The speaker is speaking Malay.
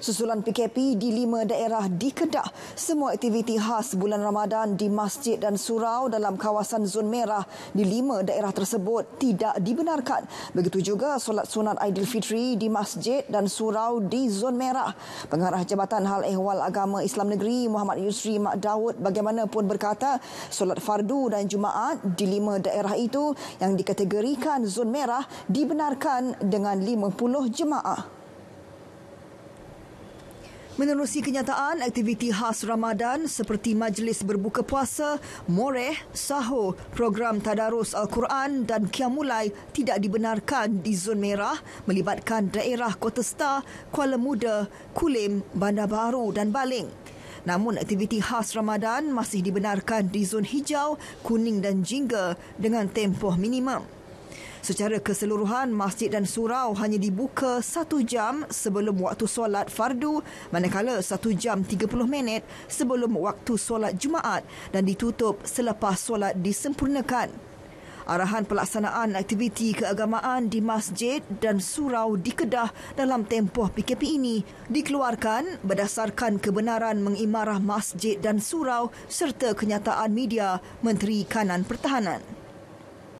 susulan PKP di lima daerah di Kedah. Semua aktiviti khas bulan Ramadan di masjid dan surau dalam kawasan zon merah di lima daerah tersebut tidak dibenarkan. Begitu juga solat sunat Aidilfitri di masjid dan surau di zon merah. Pengarah Jabatan Hal Ehwal Agama Islam Negeri Muhammad Yusri Mak Dawud bagaimanapun berkata solat fardu dan Jumaat di lima daerah itu yang dikategorikan zon merah dibenarkan dengan 50 jemaah. Menerusi kenyataan, aktiviti khas Ramadan seperti majlis berbuka puasa, moreh, sahur, program Tadarus Al-Quran dan Kiamulai tidak dibenarkan di zon merah melibatkan daerah Kota Star, Kuala Muda, Kulim, Bandar Baru dan Baling. Namun aktiviti khas Ramadan masih dibenarkan di zon hijau, kuning dan jingga dengan tempoh minimum. Secara keseluruhan, masjid dan surau hanya dibuka satu jam sebelum waktu solat fardu, manakala satu jam 30 minit sebelum waktu solat Jumaat dan ditutup selepas solat disempurnakan. Arahan pelaksanaan aktiviti keagamaan di masjid dan surau di Kedah dalam tempoh PKP ini dikeluarkan berdasarkan kebenaran mengimarah masjid dan surau serta kenyataan media Menteri Kanan Pertahanan.